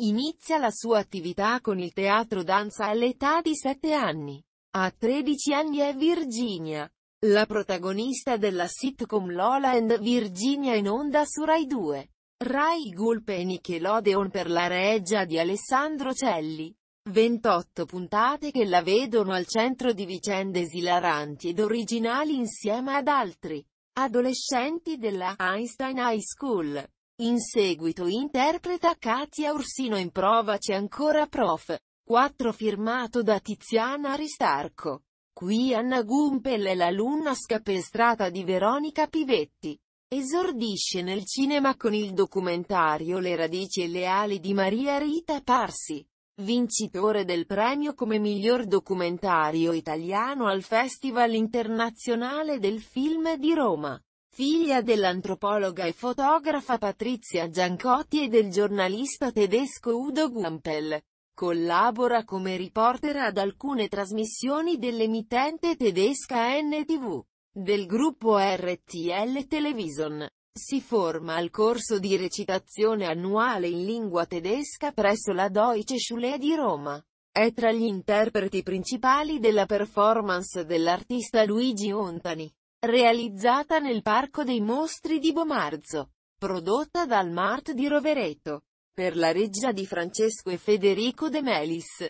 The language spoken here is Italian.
Inizia la sua attività con il teatro danza all'età di 7 anni. A 13 anni è Virginia, la protagonista della sitcom Lola and Virginia in onda su Rai 2. Rai Gulp e Nickelodeon per la reggia di Alessandro Celli. 28 puntate che la vedono al centro di vicende esilaranti ed originali insieme ad altri adolescenti della Einstein High School. In seguito interpreta Katia Ursino in Prova c'è ancora Prof. 4 firmato da Tiziana Aristarco. Qui Anna Gumpel è l'alunna scapestrata di Veronica Pivetti. Esordisce nel cinema con il documentario Le radici e le ali di Maria Rita Parsi, vincitore del premio come miglior documentario italiano al Festival internazionale del film di Roma figlia dell'antropologa e fotografa Patrizia Giancotti e del giornalista tedesco Udo Gumpel. Collabora come reporter ad alcune trasmissioni dell'emittente tedesca NTV, del gruppo RTL Television. Si forma al corso di recitazione annuale in lingua tedesca presso la Deutsche Schule di Roma. È tra gli interpreti principali della performance dell'artista Luigi Ontani. Realizzata nel Parco dei Mostri di Bomarzo. Prodotta dal Mart di Rovereto. Per la regia di Francesco e Federico De Melis.